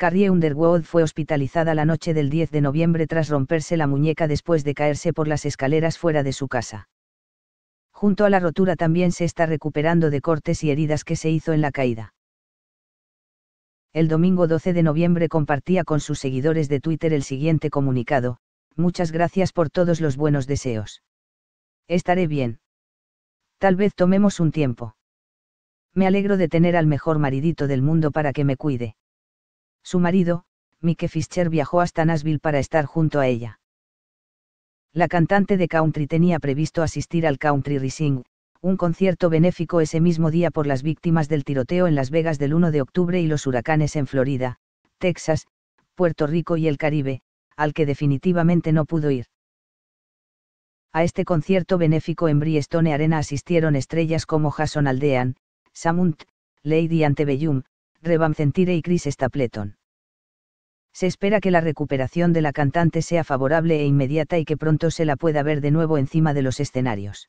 Carrie Underwood fue hospitalizada la noche del 10 de noviembre tras romperse la muñeca después de caerse por las escaleras fuera de su casa. Junto a la rotura también se está recuperando de cortes y heridas que se hizo en la caída. El domingo 12 de noviembre compartía con sus seguidores de Twitter el siguiente comunicado, muchas gracias por todos los buenos deseos. Estaré bien. Tal vez tomemos un tiempo. Me alegro de tener al mejor maridito del mundo para que me cuide. Su marido, Mike Fischer viajó hasta Nashville para estar junto a ella. La cantante de country tenía previsto asistir al Country Rising, un concierto benéfico ese mismo día por las víctimas del tiroteo en Las Vegas del 1 de octubre y los huracanes en Florida, Texas, Puerto Rico y el Caribe, al que definitivamente no pudo ir. A este concierto benéfico en Briestone Arena asistieron estrellas como Jason Aldean, Samunt, Lady Antebellum, Revam Centire y Chris Stapleton se espera que la recuperación de la cantante sea favorable e inmediata y que pronto se la pueda ver de nuevo encima de los escenarios.